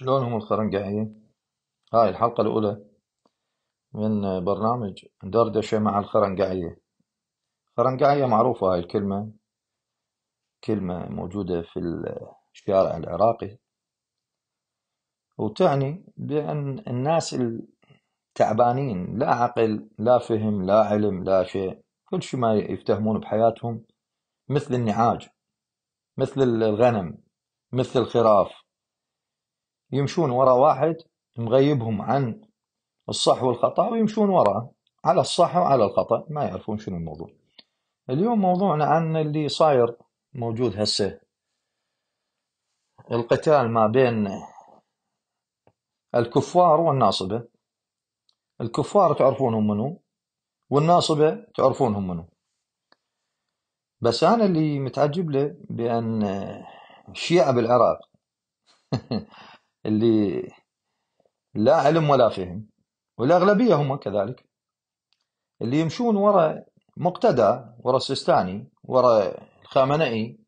شلون هم الخرنقاعية؟ يعني؟ هاي الحلقة الأولى من برنامج دردشة مع الخرنقاعية خرنقاعية معروفة هاي الكلمة كلمة موجودة في الشارع العراقي وتعني بأن الناس التعبانين لا عقل لا فهم لا علم لا شيء كل شيء ما يفتهمون بحياتهم مثل النعاج مثل الغنم مثل الخراف يمشون ورا واحد مغيبهم عن الصح والخطأ ويمشون وراه على الصح وعلى الخطأ ما يعرفون شنو الموضوع اليوم موضوعنا عن اللي صاير موجود هسه القتال ما بين الكفار والناصبة الكفار تعرفونهم منو والناصبة تعرفونهم منو بس أنا اللي متعجب له بأن الشيعة بالعراق اللي لا علم ولا فهم والأغلبية هم كذلك اللي يمشون ورا مقتدى ورا السيستاني ورا الخامنئي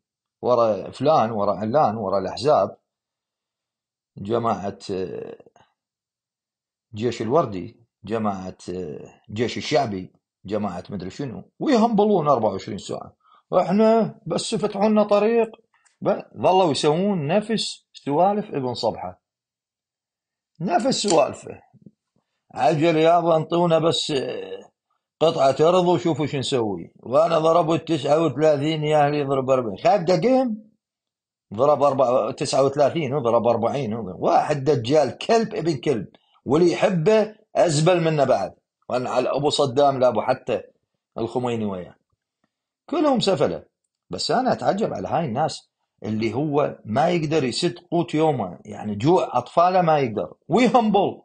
ورا فلان ورا علان ورا الأحزاب جماعة جيش الوردي جماعة جيش الشعبي جماعة مدري شنو ويهمبلون 24 ساعة واحنا بس فتحوا لنا طريق ظلوا يسوون نفس سوالف ابن صبحه نفس سوالفه عجل يابا انطونا بس آه، قطعة أرض وشوفوا شو نسوي وأنا ضربوا 39 يا أهلي ضرب 40 خاف دقيم ضرب 39 وضرب 40 واحد دجال كلب ابن كلب واللي يحبه أزبل منه بعد وأنا على أبو صدام لأبو حتى الخميني وياه كلهم سفلة بس أنا أتعجب على هاي الناس اللي هو ما يقدر يسد قوت يومه يعني جوع اطفاله ما يقدر ويهمبل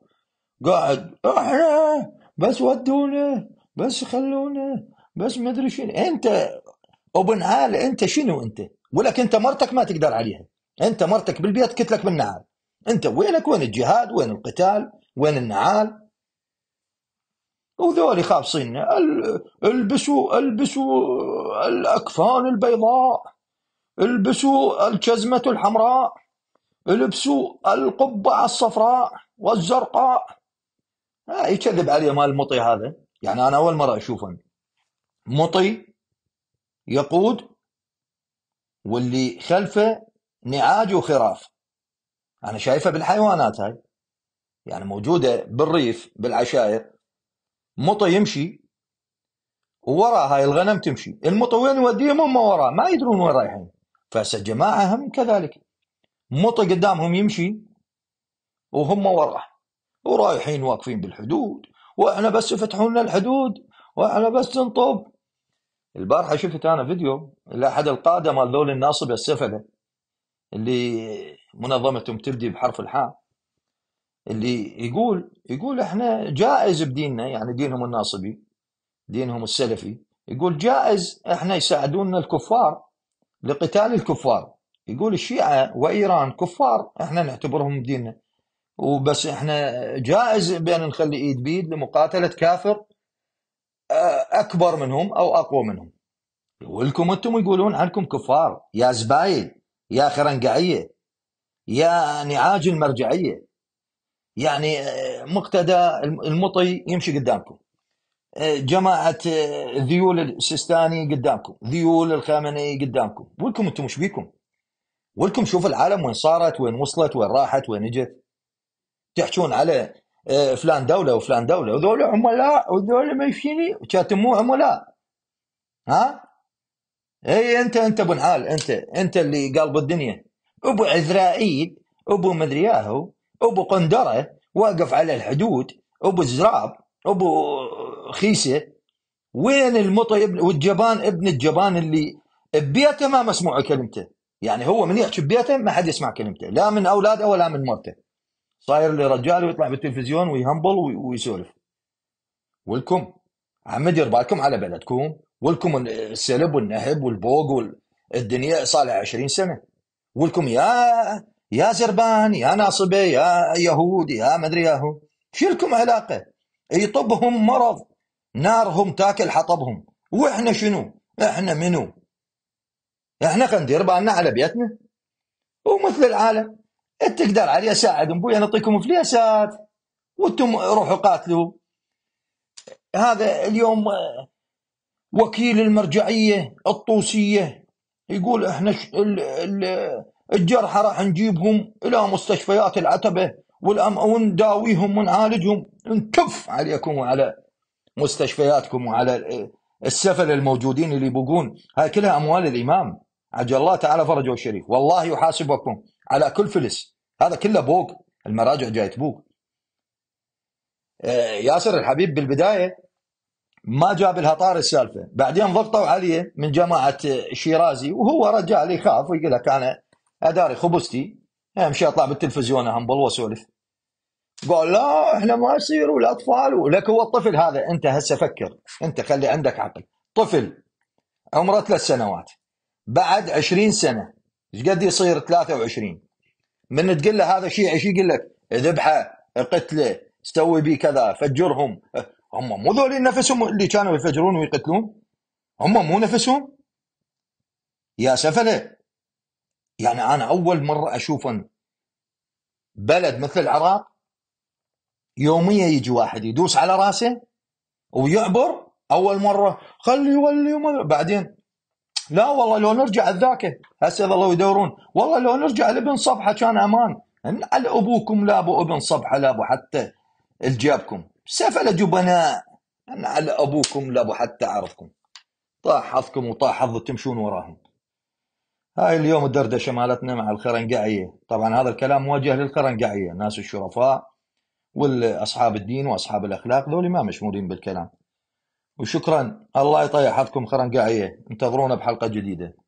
قاعد احنا بس ودونا بس خلونا بس ما ادري شنو انت ابن عال انت شنو انت ولك انت مرتك ما تقدر عليها انت مرتك بالبيت كتلك بالنعال انت وينك وين الجهاد وين القتال وين النعال وذولي خاصين البسوا البسوا الاكفان البيضاء البسوا الجزمة الحمراء البسوا القبعة الصفراء والزرقاء يكذب علي مال المطي هذا يعني أنا أول مرة أشوفه مطي يقود واللي خلفه نعاج وخراف أنا شايفه بالحيوانات هاي يعني موجودة بالريف بالعشائر مطي يمشي ووراء هاي الغنم تمشي المطي وين يوديهم هم وراء ما يدرون وين رايحين فهسه جماعه هم كذلك مطي قدامهم يمشي وهم وراه ورايحين واقفين بالحدود واحنا بس فتحوا لنا الحدود واحنا بس نطب البارحه شفت انا فيديو لاحد القاده مال ذول الناصبه السفله اللي منظمتهم تبدي بحرف الحاء اللي يقول يقول احنا جائز بديننا يعني دينهم الناصبي دينهم السلفي يقول جائز احنا يساعدونا الكفار لقتال الكفار يقول الشيعة وإيران كفار احنا نعتبرهم ديننا وبس احنا جائز بأن نخلي إيد بيد لمقاتلة كافر أكبر منهم أو أقوى منهم ولكم أنتم يقولون عنكم كفار يا زبايل يا خرنقعية يا نعاج المرجعية يعني مقتدى المطي يمشي قدامكم جماعه آه، ذيول السيستاني قدامكم ذيول الخامنئي قدامكم ولكم انتم مش بيكم ولكم شوف العالم وين صارت وين وصلت وين راحت وين اجت تحشون على آه، فلان دوله وفلان دوله وذول عملاء وذول ما يفيني مو عملاء ها اي انت انت ابو نعال انت انت اللي قلب الدنيا ابو عزرائيل ابو مدري ابو قندره واقف على الحدود ابو زراب ابو رخيصه وين المطي ابن والجبان ابن الجبان اللي ببيته ما مسموع كلمته يعني هو من يحكي ببيته ما حد يسمع كلمته لا من اولاده ولا من مرته صاير اللي رجال ويطلع بالتلفزيون ويهمبل ويسولف ولكم عم دير بالكم على بلدكم ولكم السلب والنهب والبوق والدنيا صار لها 20 سنه ولكم يا يا زربان يا ناصبه يا يهود يا مدري ياهو شو لكم علاقه يطبهم مرض نارهم تاكل حطبهم واحنا شنو احنا منو احنا خندير بالنا على بيتنا ومثل العالم تقدر علي ساعد ابوي نعطيكم فليسات وانتم روحوا قاتلوا هذا اليوم آه، وكيل المرجعيه الطوسيه يقول احنا الجرحى راح نجيبهم الى مستشفيات العتبه والام ونداويهم ونعالجهم نكف عليكم وعلى مستشفياتكم وعلى السفل الموجودين اللي يبقون هاي كلها اموال الامام عجل الله تعالى فرجه الشريف والله يحاسبكم على كل فلس هذا كله بوق المراجع جاي تبوق آه، ياسر الحبيب بالبدايه ما جاب لها طار السالفه بعدين ضغطوا عليه من جماعه شيرازي وهو رجال يخاف ويقول لك انا اداري خبزتي امشي اطلع بالتلفزيون هم بالوسولف قال لا احنا ما يصير والاطفال ولك هو الطفل هذا انت هسه فكر انت خلي عندك عقل طفل عمره ثلاث سنوات بعد 20 سنه ايش قد يصير 23 من تقول له هذا شيء ايش يقول لك ذبحه قتله سوي بيه كذا فجرهم هم مو ذول نفسهم اللي كانوا يفجرون ويقتلون هم مو نفسهم يا سفله يعني انا اول مره اشوف بلد مثل العراق يوميا يجي واحد يدوس على راسه ويعبر اول مره خلي يولي وما بعدين لا والله لو نرجع لذاك هسه ظلوا يدورون والله لو نرجع لابن صبحه كان امان على ابوكم لا ابو ابن صبحه لا ابو حتى الجابكم سفل جبناء على ابوكم لا ابو حتى عرضكم طاح حظكم وطاح حظ تمشون وراهم هاي اليوم الدردشه مالتنا مع الخرنقعيه طبعا هذا الكلام موجه للخرنقعيه ناس الشرفاء والاصحاب الدين واصحاب الاخلاق ذولي ما مشمولين بالكلام وشكرا الله يطيع حظكم خرنقاعيه انتظرونا بحلقه جديده